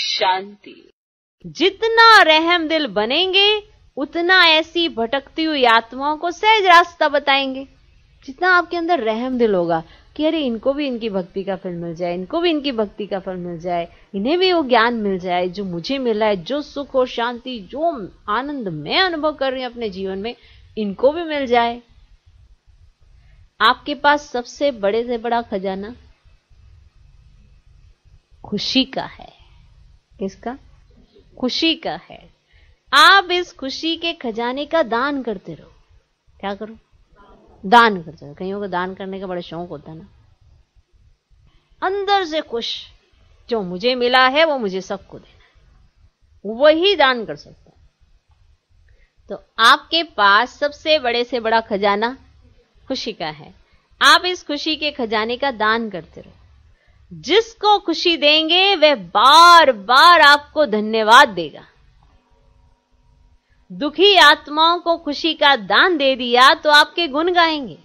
शांति जितना रहम दिल बनेंगे उतना ऐसी भटकती हुई आत्माओं को सहज रास्ता बताएंगे जितना आपके अंदर रहम दिल होगा कि अरे इनको भी इनकी भक्ति का फल मिल जाए इनको भी इनकी भक्ति का फल मिल जाए इन्हें भी वो ज्ञान मिल जाए जो मुझे मिला है जो सुख और शांति जो आनंद मैं अनुभव कर रही हूं अपने जीवन में इनको भी मिल जाए आपके पास सबसे बड़े से बड़ा खजाना खुशी का है इसका खुशी का है आप इस खुशी के खजाने का दान करते रहो क्या करो दान करते रहो कईयों को दान करने का बड़ा शौक होता है ना अंदर से खुश जो मुझे मिला है वो मुझे सबको देना है वही दान कर सकता है तो आपके पास सबसे बड़े से बड़ा खजाना खुशी का है आप इस खुशी के खजाने का दान करते रहो जिसको खुशी देंगे वह बार बार आपको धन्यवाद देगा दुखी आत्माओं को खुशी का दान दे दिया तो आपके गुण गाएंगे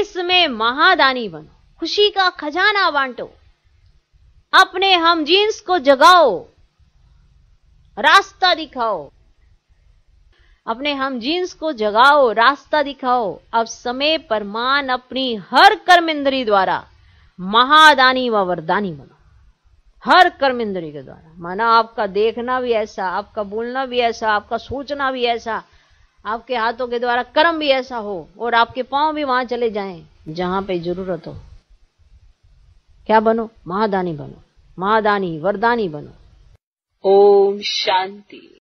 इसमें महादानी बनो खुशी का खजाना बांटो अपने हम जींस को जगाओ रास्ता दिखाओ अपने हम जींस को जगाओ रास्ता दिखाओ अब समय परमान अपनी हर कर्म इंद्री द्वारा महादानी व वरदानी बनो हर कर्म इंद्रिय के द्वारा माना आपका देखना भी ऐसा आपका बोलना भी ऐसा आपका सोचना भी ऐसा आपके हाथों के द्वारा कर्म भी ऐसा हो और आपके पांव भी वहां चले जाएं जहां पे जरूरत हो क्या बनो महादानी बनो महादानी वरदानी बनो ओम शांति